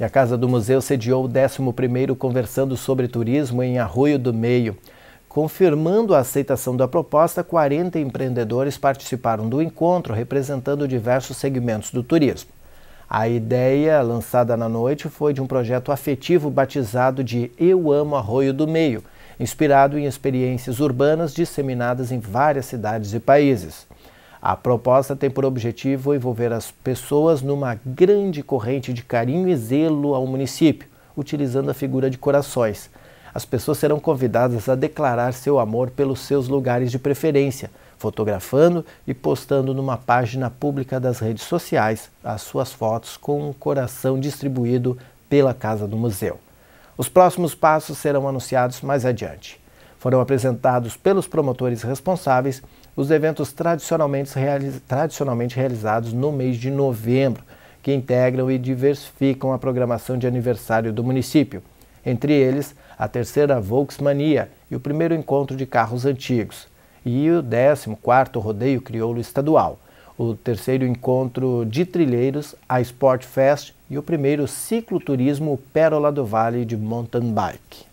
E a Casa do Museu sediou o 11º Conversando sobre Turismo em Arroio do Meio. Confirmando a aceitação da proposta, 40 empreendedores participaram do encontro, representando diversos segmentos do turismo. A ideia, lançada na noite, foi de um projeto afetivo batizado de Eu Amo Arroio do Meio, inspirado em experiências urbanas disseminadas em várias cidades e países. A proposta tem por objetivo envolver as pessoas numa grande corrente de carinho e zelo ao município, utilizando a figura de corações. As pessoas serão convidadas a declarar seu amor pelos seus lugares de preferência, fotografando e postando numa página pública das redes sociais as suas fotos com um coração distribuído pela Casa do Museu. Os próximos passos serão anunciados mais adiante. Foram apresentados pelos promotores responsáveis os eventos tradicionalmente, tradicionalmente realizados no mês de novembro, que integram e diversificam a programação de aniversário do município. Entre eles, a terceira Volksmania e o primeiro encontro de carros antigos, e o 14 Rodeio Crioulo Estadual, o terceiro encontro de trilheiros, a Sport Fest e o primeiro cicloturismo Pérola do Vale de mountain bike.